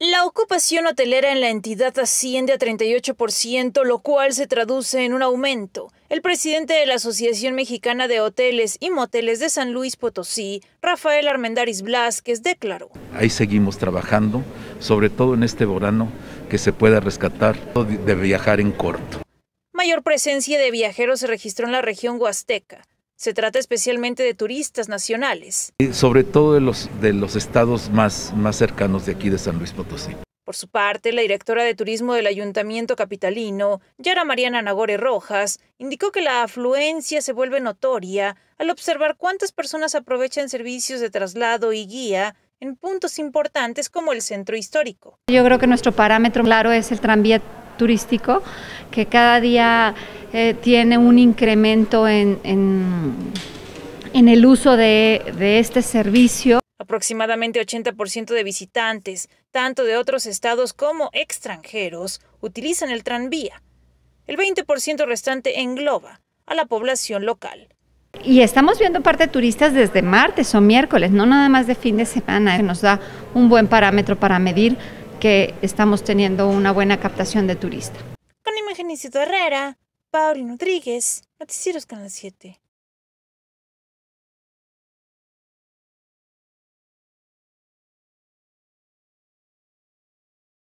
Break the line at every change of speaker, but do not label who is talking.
La ocupación hotelera en la entidad asciende a 38%, lo cual se traduce en un aumento. El presidente de la Asociación Mexicana de Hoteles y Moteles de San Luis Potosí, Rafael Armendariz Blasquez, declaró.
Ahí seguimos trabajando, sobre todo en este verano, que se pueda rescatar de viajar en corto.
Mayor presencia de viajeros se registró en la región huasteca. Se trata especialmente de turistas nacionales.
Y sobre todo de los, de los estados más, más cercanos de aquí de San Luis Potosí.
Por su parte, la directora de turismo del Ayuntamiento Capitalino, Yara Mariana Nagore Rojas, indicó que la afluencia se vuelve notoria al observar cuántas personas aprovechan servicios de traslado y guía en puntos importantes como el centro
histórico. Yo creo que nuestro parámetro claro es el tranvía turístico, que cada día eh, tiene un incremento en, en, el uso de, de este servicio.
Aproximadamente 80% de visitantes, tanto de otros estados como extranjeros, utilizan el tranvía. El 20% restante engloba a la población local.
Y estamos viendo parte de turistas desde martes o miércoles, no nada más de fin de semana. Nos da un buen parámetro para medir que estamos teniendo una buena captación de turista.
Con Imagen Herrera, Pauli Rodríguez, Noticieros Canal 7.